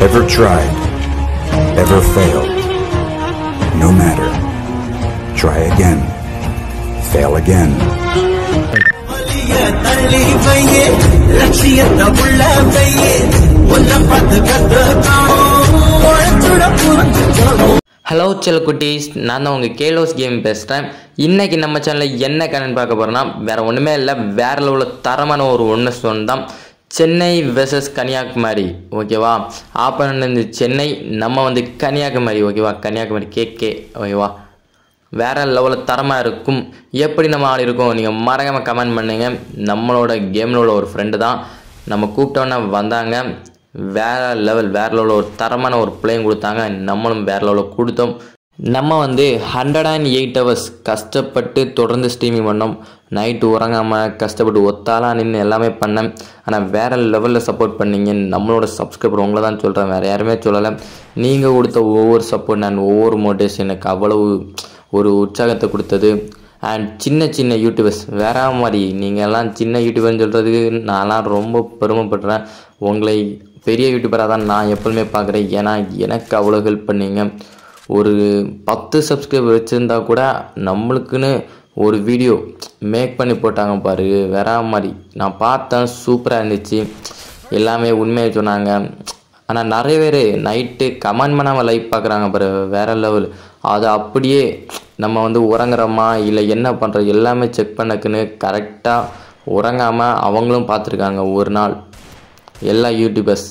ever tried, ever failed. No matter. Try again. Fail again. Hello செல் குட்டீஸ் நான் தான் உங்கள் கேலோஸ் கேம் பேசுகிறேன் இன்றைக்கி நம்ம சேனலில் என்ன கண்ணன் பார்க்க போகிறோன்னா வேறு ஒன்றுமே இல்லை வேறு லெவலில் தரமான ஒரு ஒன்று சொன்னதான் சென்னை வெர்சஸ் கன்னியாகுமரி ஓகேவா ஆப்பனன் வந்து சென்னை நம்ம வந்து கன்னியாகுமரி ஓகேவா கன்னியாகுமரி கே கே ஓகேவா வேறு லெவலில் தரமாக இருக்கும் எப்படி நம்ம ஆள் இருக்கும் நீங்கள் மறக்காமல் கமெண்ட் பண்ணுங்கள் நம்மளோட கேம்லோட ஒரு ஃப்ரெண்டு தான் நம்ம கூப்பிட்டோன்னே வந்தாங்க வேறு லெவல் வேறு லெவலில் ஒரு தரமான ஒரு பிளேயும் கொடுத்தாங்க நம்மளும் வேறு லெவலில் கொடுத்தோம் நம்ம வந்து ஹண்ட்ரட் அண்ட் எயிட் ஹவர்ஸ் கஷ்டப்பட்டு தொடர்ந்து ஸ்ட்ரீமிங் பண்ணோம் நைட்டு உறங்காமல் கஷ்டப்பட்டு ஒத்தாலாம் நின்று எல்லாமே பண்ணேன் ஆனால் வேறு லெவலில் சப்போர்ட் பண்ணீங்க நம்மளோட சப்ஸ்கிரைபர் உங்களை தான் சொல்கிறேன் வேறு யாருமே சொல்லலை நீங்கள் கொடுத்த ஒவ்வொரு சப்போர்ட் அண்ட் ஒவ்வொரு மோட்டிவேஷன் அவ்வளவு ஒரு உற்சாகத்தை கொடுத்தது அண்ட் சின்ன சின்ன யூடியூபர்ஸ் வேற மாதிரி நீங்கள் எல்லாம் சின்ன யூடியூபர்னு சொல்கிறதுக்கு நான்லாம் ரொம்ப பெருமைப்படுறேன் உங்களை பெரிய யூடியூபராக தான் நான் எப்பொழுதுமே பார்க்குறேன் ஏன்னா எனக்கு அவ்வளோ ஹெல்ப் பண்ணீங்க ஒரு பத்து சப்ஸ்கிரைபர் வச்சுருந்தா கூட நம்மளுக்குன்னு ஒரு வீடியோ மேக் பண்ணி போட்டாங்க பாரு வேற மாதிரி நான் பார்த்தேன் சூப்பராக இருந்துச்சு எல்லாமே உண்மையை சொன்னாங்க ஆனால் நிறைய பேர் நைட்டு கமெண்ட் பண்ணாமல் லைக் பார்க்குறாங்க பாரு வேற லெவல் அது அப்படியே நம்ம வந்து உறங்குறோமா இல்லை என்ன பண்ணுறது எல்லாமே செக் பண்ணக்குன்னு கரெக்டாக உறங்காமல் அவங்களும் பார்த்துருக்காங்க ஒரு நாள் எல்லா யூடியூபர்ஸ்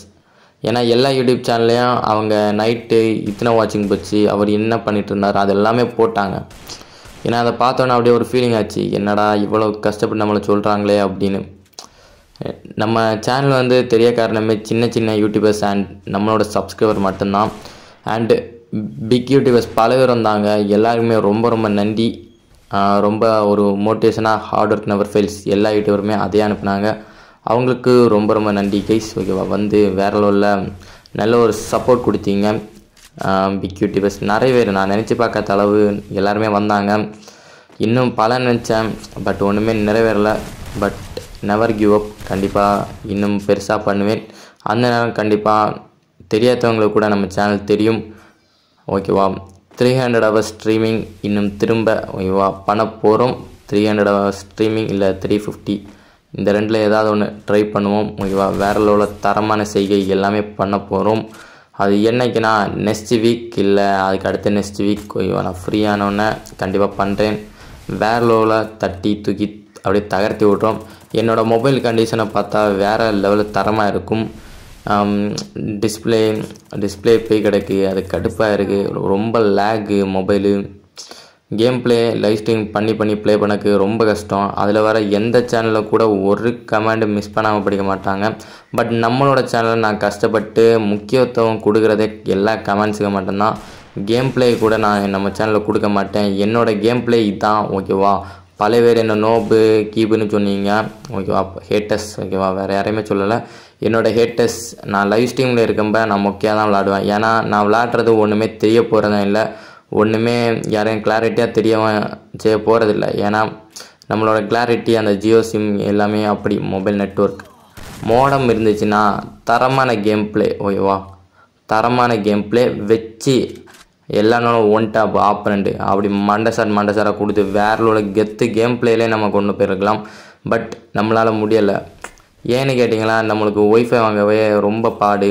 ஏன்னா எல்லா யூடியூப் சேனல்லையும் அவங்க நைட்டு இத்தனை வாட்சிங் போச்சு அவர் என்ன பண்ணிட்டு இருந்தார் அது எல்லாமே போட்டாங்க ஏன்னா அதை பார்த்தோன்னே அப்படியே ஒரு ஃபீலிங் ஆச்சு என்னடா இவ்வளோ கஷ்டப்பட்டு நம்மளை சொல்கிறாங்களே அப்படின்னு நம்ம சேனல் வந்து தெரிய காரணமே சின்ன சின்ன யூடியூபர்ஸ் அண்ட் நம்மளோட சப்ஸ்கிரைபர் மட்டும்தான் அண்டு பிக் யூடியூபர்ஸ் பல பேர் வந்தாங்க எல்லாருக்குமே ரொம்ப ரொம்ப நன்றி ரொம்ப ஒரு மோட்டிவேஷனாக ஹார்ட் ஒர்க் நவர் ஃபைல்ஸ் எல்லா யூடியூபருமே அதே அனுப்புனாங்க அவங்களுக்கு ரொம்ப ரொம்ப நன்றி கைஸ் ஓகேவா வந்து வேற லெவலில் நல்ல ஒரு சப்போர்ட் கொடுத்தீங்க பிக்யூட்டி டிபஸ் நிறைய பேர் நான் நினச்சி பார்க்காத அளவு எல்லாருமே வந்தாங்க இன்னும் பல நினச்சேன் பட் ஒன்றுமே நிறைவேறலை பட் நெவர் கிவ் அப் கண்டிப்பாக இன்னும் பெருசாக பண்ணுவேன் அந்த நேரம் கண்டிப்பாக தெரியாதவங்களுக்கு கூட நம்ம சேனல் தெரியும் ஓகேவா த்ரீ ஹண்ட்ரட் ஹவர்ஸ் ஸ்ட்ரீமிங் இன்னும் திரும்ப ஓகேவா பண்ண போகிறோம் த்ரீ ஹண்ட்ரட் ஹவர்ஸ் ஸ்ட்ரீமிங் இல்லை த்ரீ ஃபிஃப்டி இந்த ரெண்டில் ஏதாவது ஒன்று ட்ரை பண்ணுவோம் ஓகேவா வேறு லெவலில் தரமான செய்கை எல்லாமே பண்ண போகிறோம் அது என்னைக்குனா நெக்ஸ்ட் வீக் இல்லை அதுக்கு அடுத்த நெக்ஸ்ட் வீக் நான் ஃப்ரீயானோடனே கண்டிப்பாக பண்ணுறேன் வேறு லெவலில் தட்டி தூக்கி அப்படியே தகர்த்தி விட்றோம் என்னோடய மொபைல் கண்டிஷனை பார்த்தா வேறு லெவலில் தரமாக இருக்கும் டிஸ்பிளே டிஸ்பிளே போய் கிடக்கு அது கடுப்பாக இருக்குது ரொம்ப lag mobile game play live stream பண்ணி பண்ணி ப்ளே பண்ணக்கு ரொம்ப கஷ்டம் அதில் வர எந்த சேனலில் கூட ஒரு கமாண்டு மிஸ் பண்ணாமல் படிக்க மாட்டாங்க பட் நம்மளோட சேனலில் நான் கஷ்டப்பட்டு முக்கியத்துவம் கொடுக்குறதே எல்லா கமெண்ட்ஸுக்கு மட்டும்தான் கேம் பிளே கூட நான் நம்ம சேனலில் கொடுக்க மாட்டேன் என்னோடய கேம் பிளே இதுதான் ஓகேவா பல பேர் என்ன நோபு கீபுன்னு சொன்னீங்க ஓகேவா ஹேட்டஸ் ஓகேவா வேறு யாரையுமே சொல்லலை என்னோடய ஹேட்டஸ் நான் லைவ் ஸ்ட்ரீமில் இருக்கப்ப நான் முக்கியம் தான் விளாடுவேன் ஏன்னா நான் விளாட்றது ஒன்றுமே தெரிய போகிறதான் இல்லை ஒன்றுமே யாரையும் கிளாரிட்டியாக தெரிய செய்ய போகிறதில்ல ஏன்னா நம்மளோட கிளாரிட்டி அந்த ஜியோ சிம் எல்லாமே அப்படி மொபைல் நெட்ஒர்க் மோடம் இருந்துச்சுன்னா தரமான கேம் பிளே ஓகேவா தரமான கேம் பிளே வச்சு எல்லா நாளும் ஒன் டாப் மண்டை அப்படி மண்டசார் மண்டசாராக கொடுத்து வேறலோட கெத்து கேம் பிளேலே நம்ம கொண்டு போயிருக்கலாம் பட் நம்மளால் முடியலை ஏன்னு கேட்டிங்களா நம்மளுக்கு ஒய்ஃபை வாங்கவே ரொம்ப பாடு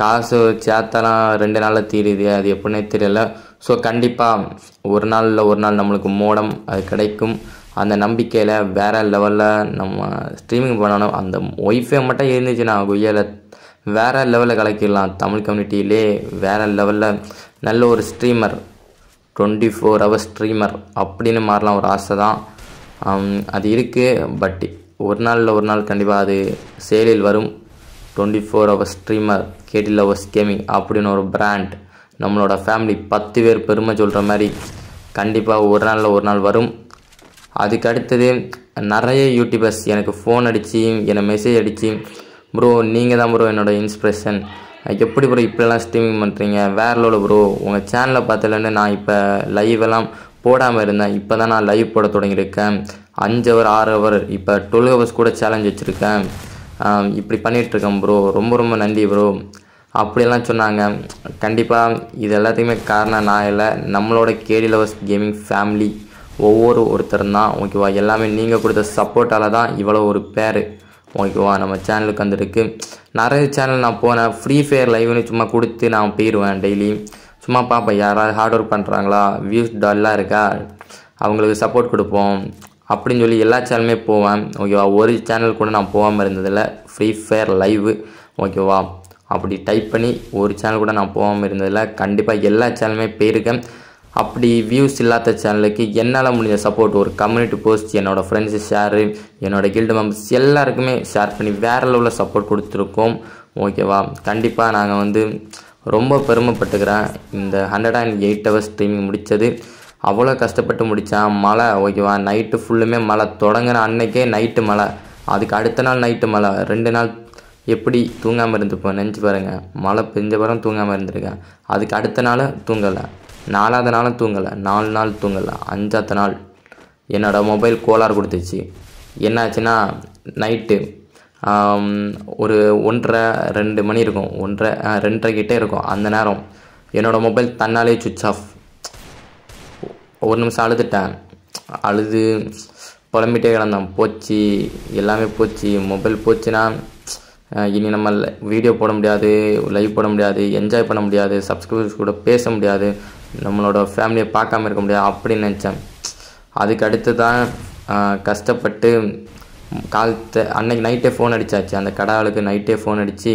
காசு சேர்த்தாலாம் ரெண்டு நாளில் தீரியுது அது எப்படின்னே தெரியல ஸோ கண்டிப்பாக ஒரு நாளில் ஒரு நாள் நம்மளுக்கு மோடம் அது கிடைக்கும் அந்த நம்பிக்கையில் வேறு லெவலில் நம்ம ஸ்ட்ரீமிங் பண்ணணும் அந்த ஒய்ஃபை மட்டும் இருந்துச்சுன்னா கொய்யால வேறு லெவலில் கலக்கிடலாம் தமிழ் கம்யூனிட்டியிலே வேறு லெவலில் நல்ல ஒரு streamer twenty four hours streamer அப்படின்னு மாறலாம் ஒரு ஆசை தான் அது இருக்குது பட் ஒரு நாளில் ஒரு நாள் கண்டிப்பாக அது செயலில் வரும் twenty four hours streamer cattle lovers gaming அப்படின்னு ஒரு பிராண்ட் நம்மளோட ஃபேமிலி பத்து பேர் பெருமை சொல்கிற மாதிரி கண்டிப்பாக ஒரு நாளில் ஒரு நாள் வரும் அதுக்கு அடுத்தது நிறைய யூடியூபர்ஸ் எனக்கு ஃபோன் அடித்து என்னை மெசேஜ் அடித்து ப்ரோ நீங்கள் தான் ப்ரோ என்னோடய இன்ஸ்பிரேஷன் எப்படி ப்ரோ இப்படிலாம் ஸ்ட்ரீமிங் பண்ணுறீங்க வேறு லோடு ப்ரோ உங்கள் சேனலை பார்த்துலன்னு நான் இப்போ லைவ் எல்லாம் போடாமல் இருந்தேன் இப்போ தான் நான் லைவ் போட தொடங்கியிருக்கேன் அஞ்சு ஹவர் ஆறு ஹவர் இப்போ டுவெல் ஹவர்ஸ் கூட சேலஞ்ச் வச்சுருக்கேன் இப்படி பண்ணிகிட்ருக்கேன் ப்ரோ ரொம்ப ரொம்ப நன்றி ப்ரோ அப்படியெல்லாம் சொன்னாங்க கண்டிப்பாக இது எல்லாத்துக்குமே காரணம் நான் இல்லை நம்மளோட கேடி லவர்ஸ் கேமிங் ஃபேமிலி ஒவ்வொரு ஒருத்தரும் தான் ஓகேவா எல்லாமே நீங்கள் கொடுத்த சப்போர்ட்டால் தான் இவ்வளோ ஒரு பேர் ஓகேவா நம்ம சேனலுக்கு வந்துருக்கு நிறைய சேனல் நான் போனேன் ஃப்ரீ ஃபயர் லைவ்னு சும்மா கொடுத்து நான் போயிடுவேன் டெய்லி சும்மா பார்ப்பேன் யாராவது ஹார்ட் ஒர்க் பண்ணுறாங்களா வியூஸ் டல்லாக இருக்கா அவங்களுக்கு சப்போர்ட் கொடுப்போம் அப்படின்னு சொல்லி எல்லா சேனலுமே போவேன் ஓகேவா ஒரு சேனல் கூட நான் போகாமல் இருந்ததில்லை ஃப்ரீ ஃபயர் லைவு ஓகேவா அப்படி டைப் பண்ணி ஒரு சேனல் கூட நான் போகாமல் இருந்ததில்ல கண்டிப்பாக எல்லா சேனலுமே போயிருக்கேன் அப்படி வியூஸ் இல்லாத சேனலுக்கு என்னால் முடிஞ்ச சப்போர்ட் ஒரு கம்யூனிட்டி போஸ்ட் என்னோடய ஃப்ரெண்ட்ஸு ஷேரு என்னோடய கில்டு மெம்பர்ஸ் எல்லாருக்குமே ஷேர் பண்ணி வேறு லெவலில் சப்போர்ட் கொடுத்துருக்கோம் ஓகேவா கண்டிப்பாக நாங்கள் வந்து ரொம்ப பெருமைப்பட்டுக்கிறேன் இந்த hundred and eight hours streaming முடித்தது அவ்வளோ கஷ்டப்பட்டு முடித்தேன் மழை ஓகேவா நைட்டு ஃபுல்லுமே மழை தொடங்கின அன்னைக்கே நைட்டு மழை அதுக்கு அடுத்த நாள் நைட்டு மழை ரெண்டு நாள் எப்படி தூங்காமல் இருந்துப்போம் நினச்சி பாருங்கள் மழை பெஞ்ச பிறம் தூங்காமல் இருந்திருக்கேன் அதுக்கு அடுத்த நாள் தூங்கலை நாலாவது நாளும் தூங்கலை நாலு நாள் தூங்கலை அஞ்சாத்த நாள் என்னோடய மொபைல் கோளாறு கொடுத்துச்சு என்னாச்சுன்னா நைட்டு ஒரு ஒன்றரை ரெண்டு மணி இருக்கும் ஒன்றரை ரெண்டரை கிட்டே இருக்கும் அந்த நேரம் என்னோடய மொபைல் தன்னாலே சுவிச் ஆஃப் ஒரு நிமிஷம் அழுதுட்டேன் அழுது புலம்பிட்டே கிடந்தேன் போச்சு எல்லாமே போச்சு மொபைல் போச்சுன்னா இனி நம்ம வீடியோ போட முடியாது லைவ் போட முடியாது என்ஜாய் பண்ண முடியாது சப்ஸ்கிரைபர்ஸ் கூட பேச முடியாது நம்மளோட ஃபேமிலியை பார்க்காம இருக்க முடியாது அப்படின்னு நினச்சேன் அதுக்கு அடுத்து தான் கஷ்டப்பட்டு காலத்து அன்னைக்கு நைட்டே ஃபோன் அடித்தாச்சு அந்த கடவுளுக்கு நைட்டே ஃபோன் அடித்து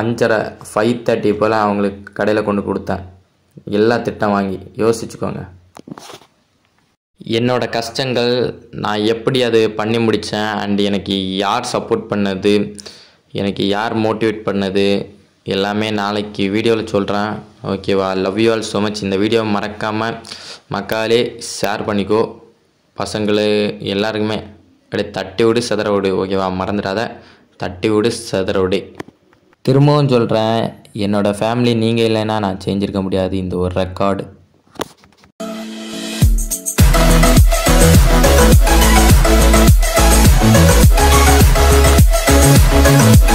அஞ்சரை ஃபைவ் தேர்ட்டி போல் அவங்களுக்கு கடையில் கொண்டு கொடுத்தேன் எல்லா திட்டம் வாங்கி யோசிச்சுக்கோங்க என்னோடய கஷ்டங்கள் நான் எப்படி அது பண்ணி முடித்தேன் அண்ட் எனக்கு யார் சப்போர்ட் பண்ணது எனக்கு யார் மோட்டிவேட் பண்ணது எல்லாமே நாளைக்கு வீடியோவில் சொல்கிறேன் ஓகேவா love you all so much இந்த வீடியோவை மறக்காமல் மக்காலே ஷேர் பண்ணிக்கோ பசங்களு எல்லாருக்குமே அப்படியே தட்டி விடு செதற விடு ஓகேவா மறந்துடாத தட்டி விடு செதற விடு திரும்பவும் சொல்கிறேன் என்னோடய ஃபேமிலி நீங்கள் இல்லைன்னா நான் செஞ்சுருக்க முடியாது இந்த ஒரு ரெக்கார்டு Thank you.